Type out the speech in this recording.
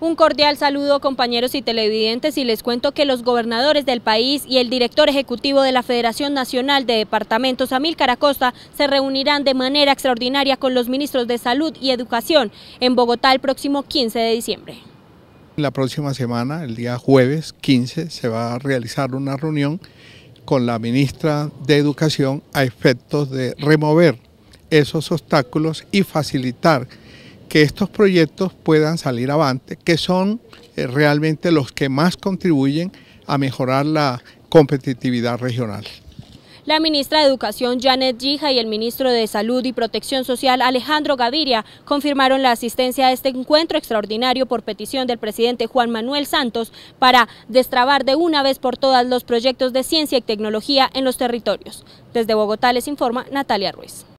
Un cordial saludo compañeros y televidentes y les cuento que los gobernadores del país y el director ejecutivo de la Federación Nacional de Departamentos, Amil Caracosta, se reunirán de manera extraordinaria con los ministros de Salud y Educación en Bogotá el próximo 15 de diciembre. La próxima semana, el día jueves 15, se va a realizar una reunión con la ministra de Educación a efectos de remover esos obstáculos y facilitar que estos proyectos puedan salir avante, que son eh, realmente los que más contribuyen a mejorar la competitividad regional. La ministra de Educación Janet Gija y el ministro de Salud y Protección Social Alejandro Gaviria confirmaron la asistencia a este encuentro extraordinario por petición del presidente Juan Manuel Santos para destrabar de una vez por todas los proyectos de ciencia y tecnología en los territorios. Desde Bogotá les informa Natalia Ruiz.